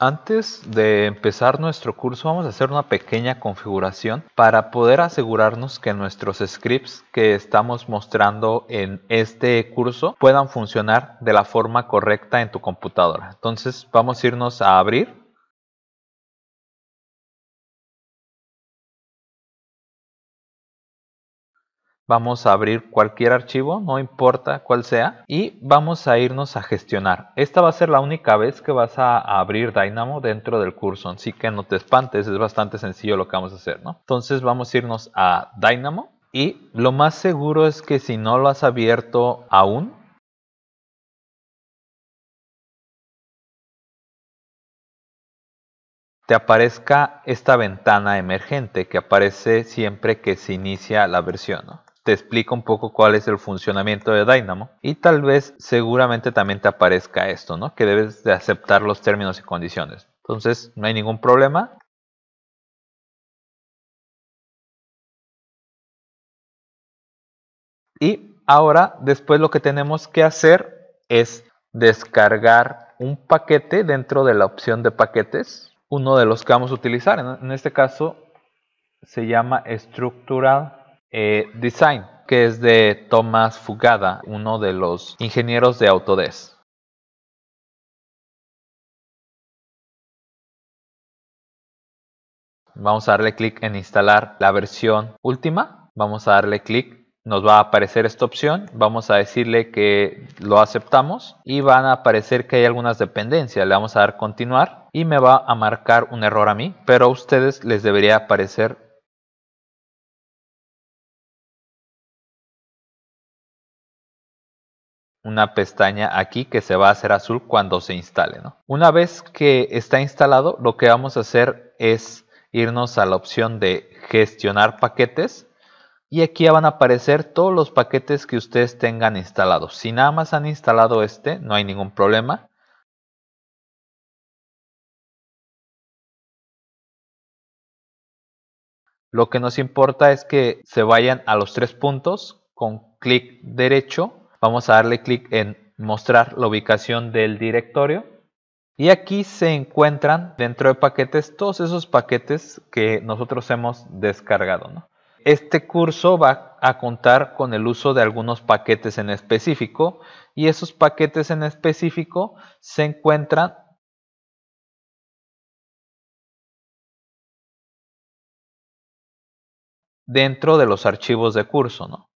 Antes de empezar nuestro curso vamos a hacer una pequeña configuración para poder asegurarnos que nuestros scripts que estamos mostrando en este curso puedan funcionar de la forma correcta en tu computadora. Entonces vamos a irnos a abrir vamos a abrir cualquier archivo, no importa cuál sea, y vamos a irnos a gestionar. Esta va a ser la única vez que vas a abrir Dynamo dentro del curso, así que no te espantes, es bastante sencillo lo que vamos a hacer, ¿no? Entonces vamos a irnos a Dynamo y lo más seguro es que si no lo has abierto aún, te aparezca esta ventana emergente que aparece siempre que se inicia la versión te explica un poco cuál es el funcionamiento de Dynamo y tal vez seguramente también te aparezca esto, ¿no? Que debes de aceptar los términos y condiciones. Entonces, no hay ningún problema. Y ahora, después lo que tenemos que hacer es descargar un paquete dentro de la opción de paquetes, uno de los que vamos a utilizar. En este caso, se llama Structural eh, Design, que es de Tomás Fugada, uno de los ingenieros de Autodesk. Vamos a darle clic en instalar la versión última. Vamos a darle clic nos va a aparecer esta opción, vamos a decirle que lo aceptamos y van a aparecer que hay algunas dependencias, le vamos a dar continuar y me va a marcar un error a mí, pero a ustedes les debería aparecer una pestaña aquí que se va a hacer azul cuando se instale. Una vez que está instalado, lo que vamos a hacer es irnos a la opción de gestionar paquetes y aquí van a aparecer todos los paquetes que ustedes tengan instalados. Si nada más han instalado este, no hay ningún problema. Lo que nos importa es que se vayan a los tres puntos con clic derecho Vamos a darle clic en mostrar la ubicación del directorio. Y aquí se encuentran dentro de paquetes todos esos paquetes que nosotros hemos descargado. ¿no? Este curso va a contar con el uso de algunos paquetes en específico y esos paquetes en específico se encuentran dentro de los archivos de curso. ¿no?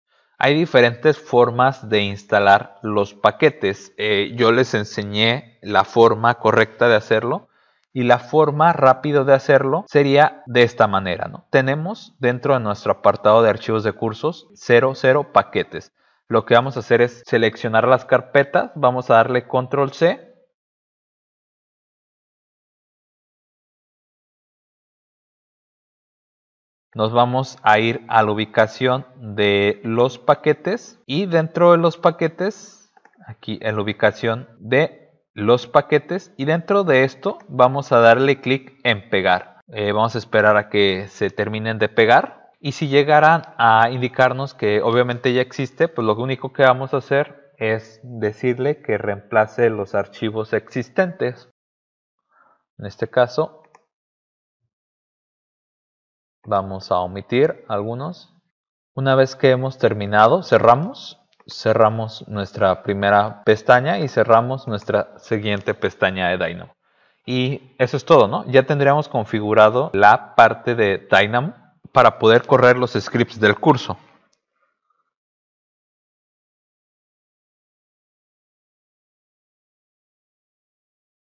Hay diferentes formas de instalar los paquetes. Eh, yo les enseñé la forma correcta de hacerlo y la forma rápida de hacerlo sería de esta manera. ¿no? Tenemos dentro de nuestro apartado de archivos de cursos 00 paquetes. Lo que vamos a hacer es seleccionar las carpetas, vamos a darle control C nos vamos a ir a la ubicación de los paquetes y dentro de los paquetes, aquí en la ubicación de los paquetes y dentro de esto vamos a darle clic en pegar. Eh, vamos a esperar a que se terminen de pegar y si llegaran a indicarnos que obviamente ya existe, pues lo único que vamos a hacer es decirle que reemplace los archivos existentes. En este caso Vamos a omitir algunos. Una vez que hemos terminado, cerramos. Cerramos nuestra primera pestaña y cerramos nuestra siguiente pestaña de Dynamo. Y eso es todo, ¿no? Ya tendríamos configurado la parte de Dynamo para poder correr los scripts del curso.